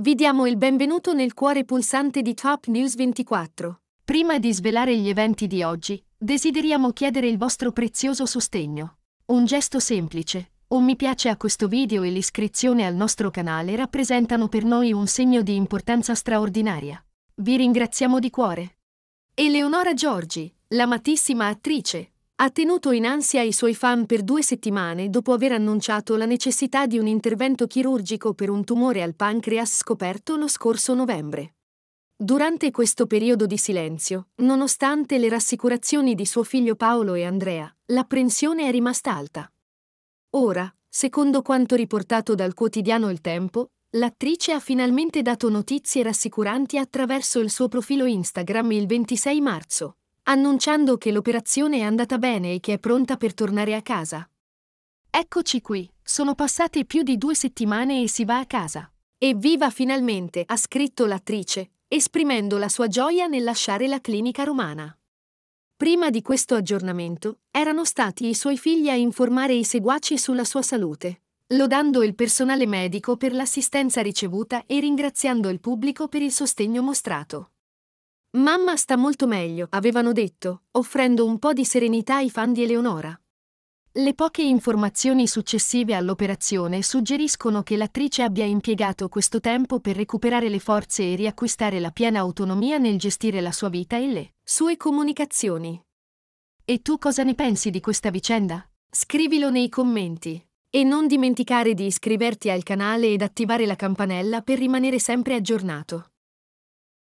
Vi diamo il benvenuto nel cuore pulsante di Top News 24. Prima di svelare gli eventi di oggi, desideriamo chiedere il vostro prezioso sostegno. Un gesto semplice, un mi piace a questo video e l'iscrizione al nostro canale rappresentano per noi un segno di importanza straordinaria. Vi ringraziamo di cuore. Eleonora Giorgi, l'amatissima attrice, ha tenuto in ansia i suoi fan per due settimane dopo aver annunciato la necessità di un intervento chirurgico per un tumore al pancreas scoperto lo scorso novembre. Durante questo periodo di silenzio, nonostante le rassicurazioni di suo figlio Paolo e Andrea, l'apprensione è rimasta alta. Ora, secondo quanto riportato dal quotidiano Il Tempo, l'attrice ha finalmente dato notizie rassicuranti attraverso il suo profilo Instagram il 26 marzo annunciando che l'operazione è andata bene e che è pronta per tornare a casa. Eccoci qui, sono passate più di due settimane e si va a casa. Evviva finalmente, ha scritto l'attrice, esprimendo la sua gioia nel lasciare la clinica romana. Prima di questo aggiornamento, erano stati i suoi figli a informare i seguaci sulla sua salute, lodando il personale medico per l'assistenza ricevuta e ringraziando il pubblico per il sostegno mostrato. Mamma sta molto meglio, avevano detto, offrendo un po' di serenità ai fan di Eleonora. Le poche informazioni successive all'operazione suggeriscono che l'attrice abbia impiegato questo tempo per recuperare le forze e riacquistare la piena autonomia nel gestire la sua vita e le sue comunicazioni. E tu cosa ne pensi di questa vicenda? Scrivilo nei commenti. E non dimenticare di iscriverti al canale ed attivare la campanella per rimanere sempre aggiornato.